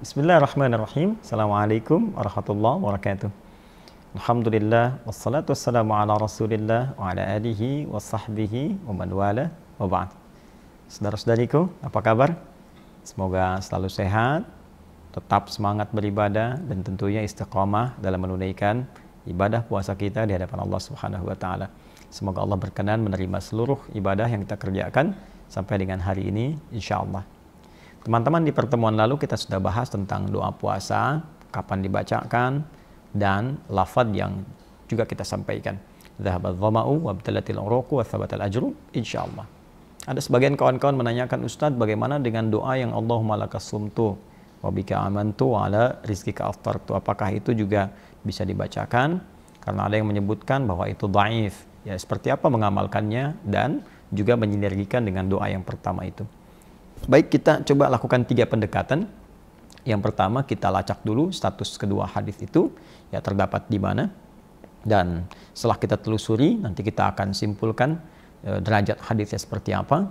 Bismillahirrahmanirrahim. Assalamualaikum warahmatullahi wabarakatuh. Alhamdulillah wassalatu wassalamu ala Rasulillah wa ala alihi wa sahbihi wa man wala wa ba'd. Saudara-saudariku, apa kabar? Semoga selalu sehat, tetap semangat beribadah dan tentunya istiqomah dalam menunaikan ibadah puasa kita di hadapan Allah Subhanahu wa taala. Semoga Allah berkenan menerima seluruh ibadah yang kita kerjakan sampai dengan hari ini insyaallah. Teman-teman di pertemuan lalu kita sudah bahas tentang doa puasa, kapan dibacakan, dan lafad yang juga kita sampaikan. Zahabat dhama'u, ajru, Ada sebagian kawan-kawan menanyakan, Ustadz bagaimana dengan doa yang Allahumma lakas sumtu, wabika amantu, wa ala rizki tu Apakah itu juga bisa dibacakan? Karena ada yang menyebutkan bahwa itu daif. Ya, seperti apa mengamalkannya dan juga menyinergikan dengan doa yang pertama itu. Baik, kita coba lakukan tiga pendekatan. Yang pertama kita lacak dulu status kedua hadis itu ya terdapat di mana dan setelah kita telusuri nanti kita akan simpulkan e, derajat hadisnya seperti apa.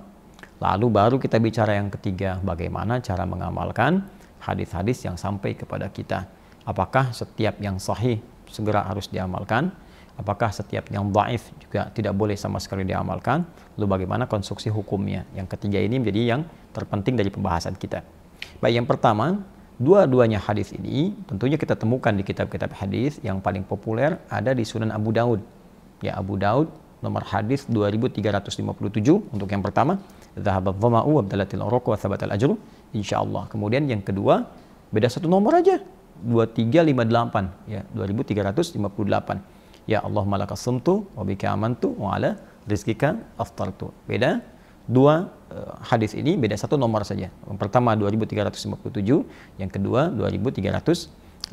Lalu baru kita bicara yang ketiga bagaimana cara mengamalkan hadis-hadis yang sampai kepada kita. Apakah setiap yang sahih segera harus diamalkan? apakah setiap yang dhaif juga tidak boleh sama sekali diamalkan, lalu bagaimana konstruksi hukumnya. Yang ketiga ini menjadi yang terpenting dari pembahasan kita. Baik, yang pertama, dua-duanya hadis ini tentunya kita temukan di kitab-kitab hadis yang paling populer ada di Sunan Abu Daud. Ya, Abu Daud nomor hadis 2357 untuk yang pertama, Zahabat Dhama'u Abdalatil Oroq wa Thabatal Ajru, insyaAllah. Kemudian yang kedua, beda satu nomor aja, 2358 ya 2358 ya Allah malaka sumtu wa bika amantu wa ala rizkika aftartu. Beda dua uh, hadis ini beda satu nomor saja. Yang pertama 2357, yang kedua 2358.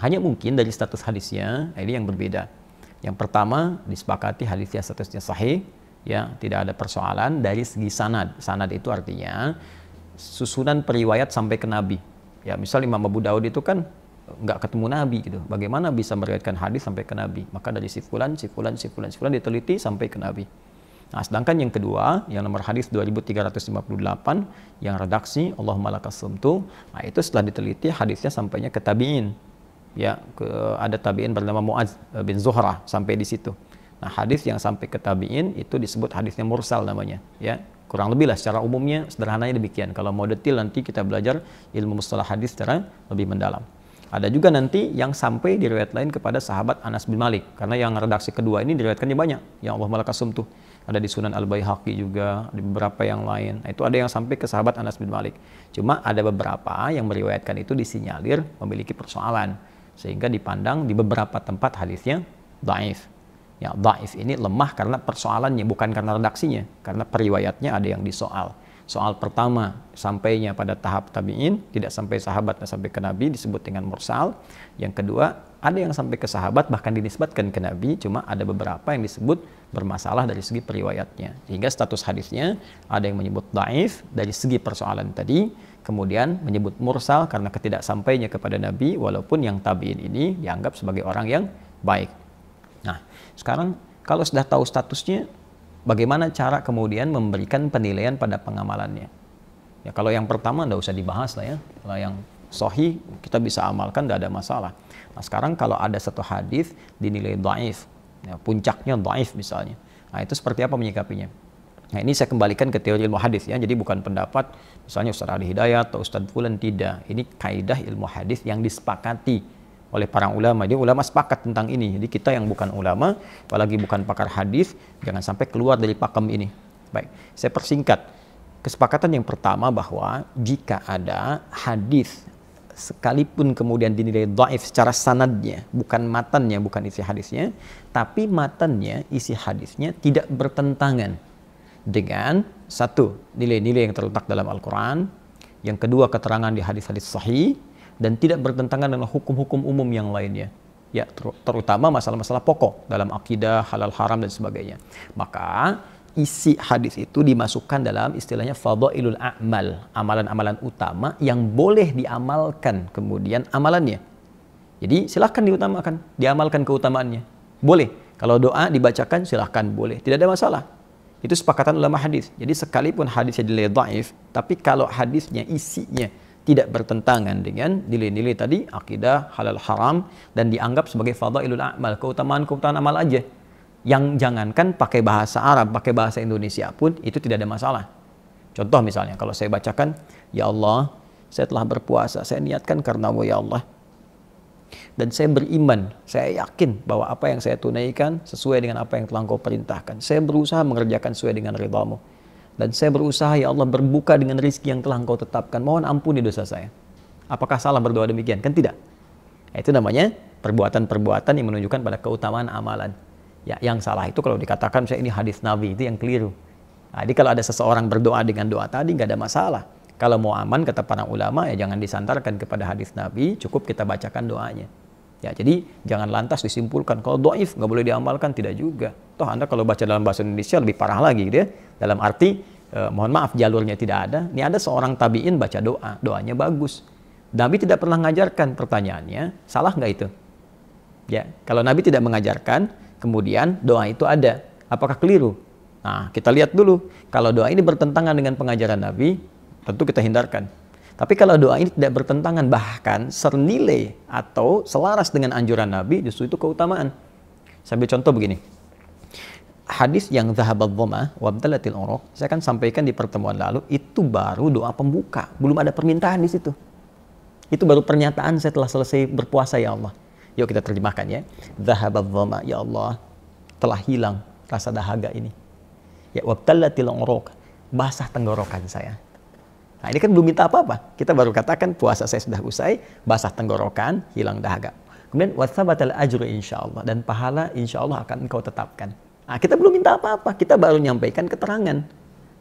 Hanya mungkin dari status hadisnya nah, ini yang berbeda. Yang pertama disepakati hadisnya statusnya sahih, ya tidak ada persoalan dari segi sanad. Sanad itu artinya susunan periwayat sampai ke nabi. Ya, misal Imam Abu Daud itu kan nggak ketemu Nabi gitu. Bagaimana bisa meriwayatkan hadis sampai ke Nabi? Maka dari sifulan, sifulan, sifulan, sifulan diteliti sampai ke Nabi. Nah, sedangkan yang kedua, yang nomor hadis 2358, yang redaksi Allahumma sumtu, nah itu setelah diteliti hadisnya sampainya ke tabi'in. Ya, ke, ada tabi'in bernama Mu'az eh, bin Zuhrah sampai di situ. Nah, hadis yang sampai ke tabi'in itu disebut hadisnya mursal namanya, ya. Kurang lebih lah secara umumnya sederhananya demikian. Kalau mau detail nanti kita belajar ilmu mustalah hadis secara lebih mendalam. Ada juga nanti yang sampai diriwayat lain kepada sahabat Anas bin Malik. Karena yang redaksi kedua ini diriwayatkannya banyak. Yang Allah malah kasum tuh. Ada di Sunan Al-Baihaqi juga, di beberapa yang lain. Nah, itu ada yang sampai ke sahabat Anas bin Malik. Cuma ada beberapa yang meriwayatkan itu disinyalir memiliki persoalan. Sehingga dipandang di beberapa tempat hadisnya daif. Ya, daif ini lemah karena persoalannya, bukan karena redaksinya. Karena periwayatnya ada yang disoal soal pertama sampainya pada tahap tabi'in, tidak sampai sahabat dan sampai ke Nabi disebut dengan mursal. Yang kedua, ada yang sampai ke sahabat bahkan dinisbatkan ke Nabi, cuma ada beberapa yang disebut bermasalah dari segi periwayatnya. Sehingga status hadisnya ada yang menyebut daif dari segi persoalan tadi, kemudian menyebut mursal karena ketidaksampainya kepada Nabi walaupun yang tabi'in ini dianggap sebagai orang yang baik. Nah, sekarang kalau sudah tahu statusnya, bagaimana cara kemudian memberikan penilaian pada pengamalannya. Ya, kalau yang pertama tidak usah dibahas lah ya. Kalau yang sohi kita bisa amalkan tidak ada masalah. Nah sekarang kalau ada satu hadis dinilai daif, ya, puncaknya daif misalnya. Nah itu seperti apa menyikapinya? Nah ini saya kembalikan ke teori ilmu hadis ya. Jadi bukan pendapat misalnya Ustaz Ali Hidayat atau Ustaz Fulan tidak. Ini kaidah ilmu hadis yang disepakati oleh para ulama. Jadi ulama sepakat tentang ini. Jadi kita yang bukan ulama, apalagi bukan pakar hadis, jangan sampai keluar dari pakem ini. Baik, saya persingkat. Kesepakatan yang pertama bahwa jika ada hadis sekalipun kemudian dinilai dhaif secara sanadnya, bukan matannya, bukan isi hadisnya, tapi matannya, isi hadisnya tidak bertentangan dengan satu, nilai-nilai yang terletak dalam Al-Quran, yang kedua keterangan di hadis-hadis sahih, dan tidak bertentangan dengan hukum-hukum umum yang lainnya ya terutama masalah-masalah pokok dalam akidah halal haram dan sebagainya maka isi hadis itu dimasukkan dalam istilahnya fadailul a'mal amalan-amalan utama yang boleh diamalkan kemudian amalannya jadi silahkan diutamakan diamalkan keutamaannya boleh kalau doa dibacakan silahkan boleh tidak ada masalah itu sepakatan ulama hadis jadi sekalipun hadisnya dilihat daif tapi kalau hadisnya isinya tidak bertentangan dengan nilai-nilai tadi akidah halal haram dan dianggap sebagai fadailul a'mal keutamaan-keutamaan amal aja yang jangankan pakai bahasa Arab pakai bahasa Indonesia pun itu tidak ada masalah contoh misalnya kalau saya bacakan ya Allah saya telah berpuasa saya niatkan karena ya Allah dan saya beriman, saya yakin bahwa apa yang saya tunaikan sesuai dengan apa yang telah Kau perintahkan. Saya berusaha mengerjakan sesuai dengan ridhamu. Dan saya berusaha ya Allah berbuka dengan rizki yang telah engkau tetapkan. Mohon ampuni dosa saya. Apakah salah berdoa demikian? Kan tidak. Ya, itu namanya perbuatan-perbuatan yang menunjukkan pada keutamaan amalan. Ya, yang salah itu kalau dikatakan saya ini hadis Nabi itu yang keliru. Nah, jadi kalau ada seseorang berdoa dengan doa tadi nggak ada masalah. Kalau mau aman kata para ulama ya jangan disantarkan kepada hadis Nabi, cukup kita bacakan doanya. Ya, jadi jangan lantas disimpulkan kalau doif nggak boleh diamalkan tidak juga. Toh Anda kalau baca dalam bahasa Indonesia lebih parah lagi gitu ya. Dalam arti eh, mohon maaf jalurnya tidak ada. Ini ada seorang tabiin baca doa, doanya bagus. Nabi tidak pernah mengajarkan pertanyaannya, salah nggak itu? Ya, kalau Nabi tidak mengajarkan, kemudian doa itu ada. Apakah keliru? Nah, kita lihat dulu. Kalau doa ini bertentangan dengan pengajaran Nabi, tentu kita hindarkan. Tapi kalau doa ini tidak bertentangan bahkan senilai atau selaras dengan anjuran Nabi justru itu keutamaan. Sambil contoh begini. Hadis yang zahabat dhoma wabdalatil orok, saya akan sampaikan di pertemuan lalu, itu baru doa pembuka. Belum ada permintaan di situ. Itu baru pernyataan saya telah selesai berpuasa ya Allah. Yuk kita terjemahkan ya. zahabat dhoma, ya Allah, telah hilang rasa dahaga ini. Ya wabdalatil orok, basah tenggorokan saya Nah ini kan belum minta apa-apa. Kita baru katakan puasa saya sudah usai, basah tenggorokan, hilang dahaga. Kemudian wasabatal ajru insya Allah dan pahala insya Allah akan engkau tetapkan. Nah, kita belum minta apa-apa, kita baru menyampaikan keterangan.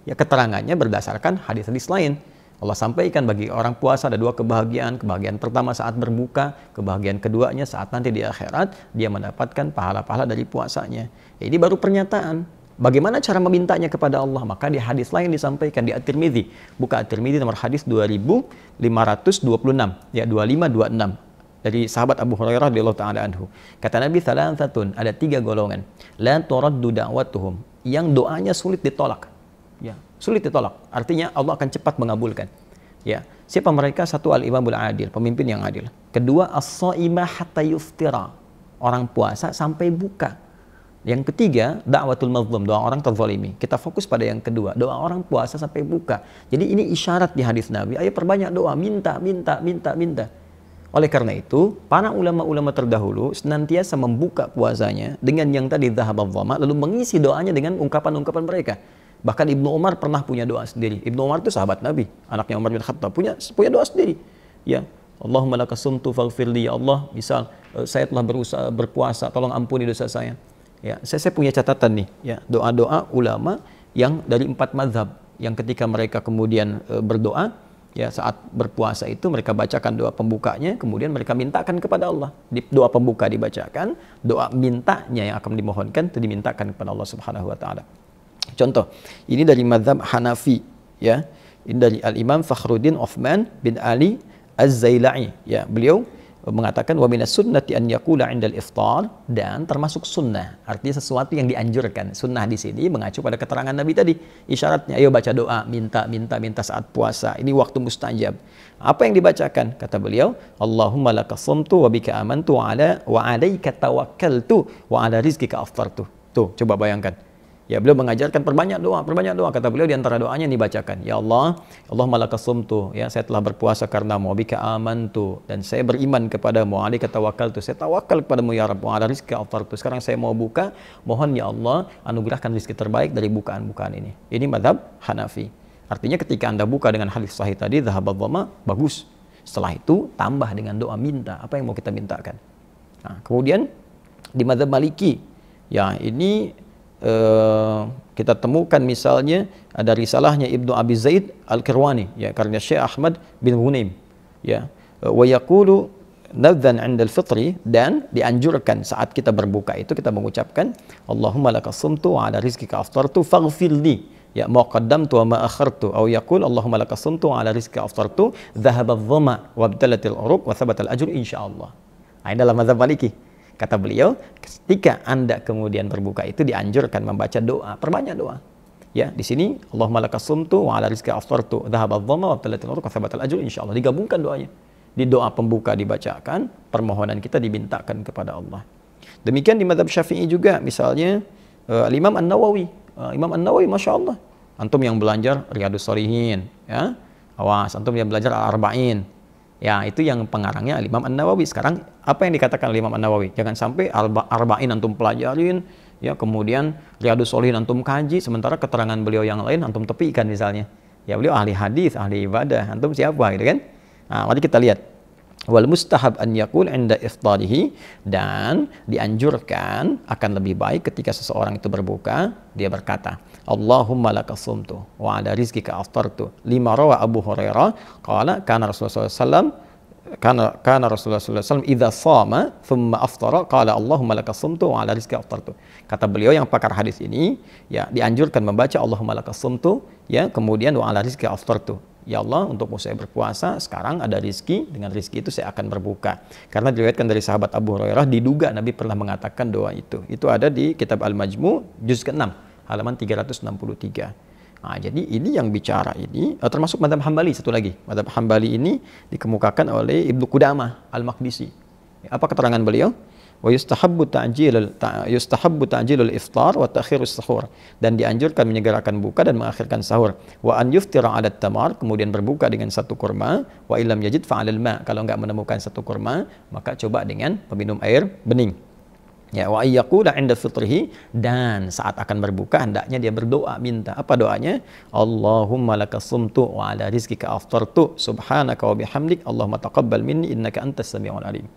Ya keterangannya berdasarkan hadis-hadis lain. Allah sampaikan bagi orang puasa ada dua kebahagiaan. Kebahagiaan pertama saat berbuka, kebahagiaan keduanya saat nanti di akhirat dia mendapatkan pahala-pahala dari puasanya. Ya, ini baru pernyataan. Bagaimana cara memintanya kepada Allah? Maka di hadis lain disampaikan di At-Tirmidzi. Buka At-Tirmidzi nomor hadis 2526 ya 2526 dari sahabat Abu Hurairah radhiyallahu taala anhu. Kata Nabi salasatun, ada tiga golongan. La turaddu da'watuhum, yang doanya sulit ditolak. Ya, sulit ditolak. Artinya Allah akan cepat mengabulkan. Ya. Siapa mereka? Satu al-imamul adil, pemimpin yang adil. Kedua as imah hatta yuftira, orang puasa sampai buka. Yang ketiga, dakwatul mazlum, doa orang terzalimi. Kita fokus pada yang kedua, doa orang puasa sampai buka. Jadi ini isyarat di hadis Nabi, ayo perbanyak doa, minta, minta, minta, minta. Oleh karena itu, para ulama-ulama terdahulu senantiasa membuka puasanya dengan yang tadi zahabadzama, lalu mengisi doanya dengan ungkapan-ungkapan mereka. Bahkan Ibnu Umar pernah punya doa sendiri. Ibnu Umar itu sahabat Nabi, anaknya Umar bin Khattab, punya punya doa sendiri. Ya, Allahumma lakasumtu faghfirli ya Allah, misal eh, saya telah berusaha berpuasa, tolong ampuni dosa saya. Ya, saya, saya punya catatan nih, ya, doa-doa ulama yang dari empat mazhab yang ketika mereka kemudian e, berdoa ya saat berpuasa itu mereka bacakan doa pembukanya kemudian mereka mintakan kepada Allah di doa pembuka dibacakan doa mintanya yang akan dimohonkan itu dimintakan kepada Allah Subhanahu wa taala contoh ini dari mazhab Hanafi ya ini dari Al Imam Fakhruddin Uthman bin Ali Az-Zailai ya beliau mengatakan wa minas sunnati an yaqula indal iftar dan termasuk sunnah artinya sesuatu yang dianjurkan sunnah di sini mengacu pada keterangan Nabi tadi isyaratnya ayo baca doa minta minta minta saat puasa ini waktu mustajab apa yang dibacakan kata beliau Allahumma laka sumtu wa bika amantu wa ala wa alaika tawakkaltu wa ala rizqika aftartu tuh coba bayangkan Ya beliau mengajarkan perbanyak doa, perbanyak doa. Kata beliau di antara doanya yang dibacakan, Ya Allah, Allah tu. ya saya telah berpuasa karena mu, bika tu dan saya beriman kepada kata wakal tu. saya tawakal mu ya Rabb, Ada rizki tu. Sekarang saya mau buka, mohon ya Allah, anugerahkan rizki terbaik dari bukaan-bukaan ini. Ini madhab Hanafi. Artinya ketika anda buka dengan hadis sahih tadi, zahabad Bama bagus. Setelah itu tambah dengan doa minta, apa yang mau kita mintakan. Nah, kemudian di madhab Maliki, ya ini Eh, kita temukan misalnya ada risalahnya Ibnu Abi Zaid Al-Kirwani ya karya Syekh Ahmad bin Hunaim ya eh, wa yaqulu nadzan 'inda al-fitri dan dianjurkan saat kita berbuka itu kita mengucapkan Allahumma lakas wa ala rizqika aftartu faghfirli ya ma wa ma akhartu aw yaqul Allahumma lakas wa ala rizqika aftartu dhahaba adh-dhama wa abdalatil uruq wa thabata al-ajr insyaallah. Nah, ini dalam mazhab Maliki. Kata beliau, ketika Anda kemudian berbuka itu dianjurkan membaca doa, perbanyak doa. Ya, di sini Allahumma lakasumtu wa ala rizqi aftartu, dhahabadh dhamma wa talatil urq thabatal ajr insyaallah. Digabungkan doanya. Di doa pembuka dibacakan, permohonan kita dibintakan kepada Allah. Demikian di madhab Syafi'i juga, misalnya uh, eh, Imam An-Nawawi. Uh, Imam An-Nawawi Masya Allah. Antum yang belajar Riyadus Salihin. Ya? Awas, antum yang belajar Al-Arba'in. Ya, itu yang pengarangnya Imam An-Nawawi. Sekarang apa yang dikatakan Imam An-Nawawi? Jangan sampai arba, arba'in antum pelajarin, ya kemudian riadu solihin antum kaji, sementara keterangan beliau yang lain antum tepikan misalnya. Ya, beliau ahli hadis, ahli ibadah, antum siapa gitu kan? Nah, mari kita lihat wal mustahab an yakun inda iftarihi dan dianjurkan akan lebih baik ketika seseorang itu berbuka dia berkata Allahumma lakasumtu wa ala rizkika aftartu lima rawa Abu Hurairah qala kana Rasulullah SAW karena karena Rasulullah SAW idza sama thumma aftara qala Allahumma laka sumtu wa ala rizqi aftartu. Kata beliau yang pakar hadis ini ya dianjurkan membaca Allahumma laka sumtu ya kemudian wa ala rizqi aftartu. Ya Allah, untuk saya berpuasa, sekarang ada rizki, dengan rizki itu saya akan berbuka. Karena dilihatkan dari sahabat Abu Hurairah, diduga Nabi pernah mengatakan doa itu. Itu ada di kitab Al-Majmu, juz ke-6, halaman 363. Nah, jadi ini yang bicara ini, eh, termasuk Madhab Hambali satu lagi. Madhab Hambali ini dikemukakan oleh Ibnu Kudama al Makdisi. Apa keterangan beliau? wa yustahabbu ta'jil yustahabbu ta'jilul iftar wa ta'khirus sahur dan dianjurkan menyegerakan buka dan mengakhirkan sahur wa an yuftira 'ala tamar kemudian berbuka dengan satu kurma wa illam yajid ma kalau enggak menemukan satu kurma maka coba dengan peminum air bening Ya wa yaqula inda fitrihi dan saat akan berbuka hendaknya dia berdoa minta apa doanya Allahumma lakasumtu wa ala rizqika aftartu subhanaka wa bihamdik Allahumma taqabbal minni innaka antas samiul alim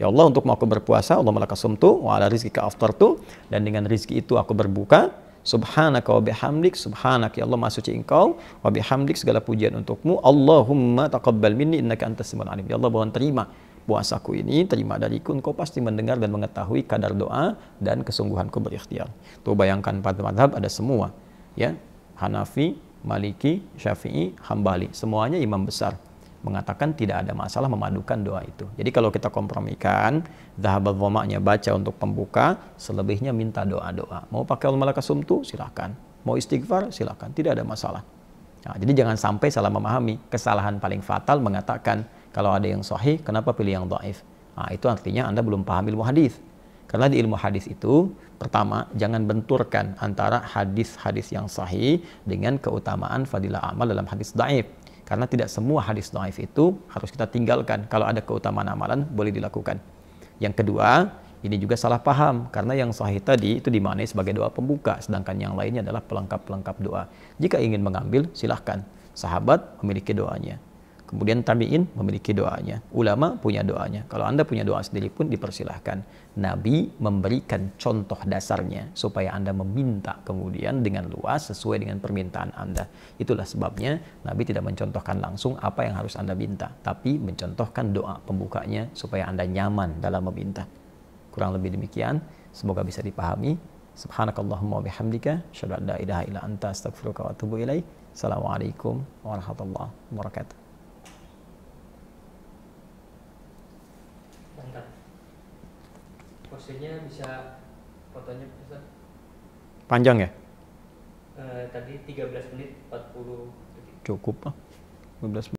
Ya Allah untuk aku berpuasa, Allah malakasumtu, wa ala rizkika aftartu, dan dengan rizki itu aku berbuka, Subhanaka wa bihamdik, subhanak ya Allah maha engkau, wa bihamdik segala pujian untukmu, Allahumma taqabbal minni innaka antas samiul alim. Ya Allah mohon terima puasaku ini, terima dariku, engkau pasti mendengar dan mengetahui kadar doa dan kesungguhanku berikhtiar. Tuh bayangkan pada madhab ada semua, ya, Hanafi, Maliki, Syafi'i, Hambali, semuanya imam besar mengatakan tidak ada masalah memadukan doa itu. Jadi kalau kita kompromikan, zahabat dhamanya baca untuk pembuka, selebihnya minta doa-doa. Mau pakai al-malaka sumtu, silahkan. Mau istighfar, silahkan. Tidak ada masalah. Nah, jadi jangan sampai salah memahami. Kesalahan paling fatal mengatakan, kalau ada yang sahih, kenapa pilih yang daif? Nah, itu artinya Anda belum paham ilmu hadis. Karena di ilmu hadis itu, pertama, jangan benturkan antara hadis-hadis yang sahih dengan keutamaan fadilah amal dalam hadis daif karena tidak semua hadis do'if itu harus kita tinggalkan. Kalau ada keutamaan amalan, boleh dilakukan. Yang kedua, ini juga salah paham. Karena yang sahih tadi itu dimaknai sebagai doa pembuka. Sedangkan yang lainnya adalah pelengkap-pelengkap doa. Jika ingin mengambil, silahkan. Sahabat memiliki doanya. Kemudian tabi'in memiliki doanya. Ulama punya doanya. Kalau Anda punya doa sendiri pun dipersilahkan. Nabi memberikan contoh dasarnya supaya Anda meminta kemudian dengan luas sesuai dengan permintaan Anda. Itulah sebabnya Nabi tidak mencontohkan langsung apa yang harus Anda minta, tapi mencontohkan doa pembukanya supaya Anda nyaman dalam meminta. Kurang lebih demikian, semoga bisa dipahami. Subhanakallahumma bihamdika, ilaha ila anta, astagfirullah wa atubu ilaih. Assalamualaikum warahmatullahi wabarakatuh. ntar posenya bisa fotonya bisa panjang ya e, tadi 13 menit 40 detik cukup ah 15 menit